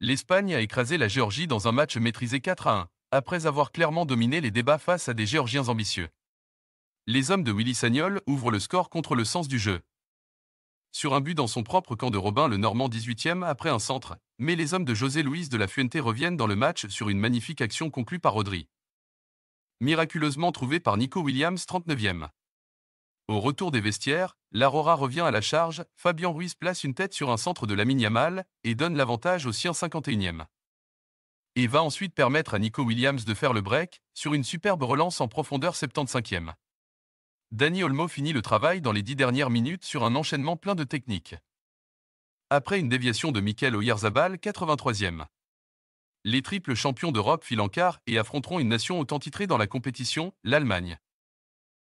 L'Espagne a écrasé la Géorgie dans un match maîtrisé 4 à 1, après avoir clairement dominé les débats face à des Géorgiens ambitieux. Les hommes de Willy Sagnol ouvrent le score contre le sens du jeu. Sur un but dans son propre camp de Robin, le Normand 18e après un centre, mais les hommes de José Luis de la Fuente reviennent dans le match sur une magnifique action conclue par Audrey. Miraculeusement trouvé par Nico Williams 39e. Au retour des vestiaires, L'Aurora revient à la charge, Fabian Ruiz place une tête sur un centre de la Yamal et donne l'avantage au sien 51e. Et va ensuite permettre à Nico Williams de faire le break sur une superbe relance en profondeur 75e. Danny Olmo finit le travail dans les dix dernières minutes sur un enchaînement plein de techniques. Après une déviation de Mikel Oyarzabal, 83e. Les triples champions d'Europe filent en quart et affronteront une nation autant titrée dans la compétition, l'Allemagne.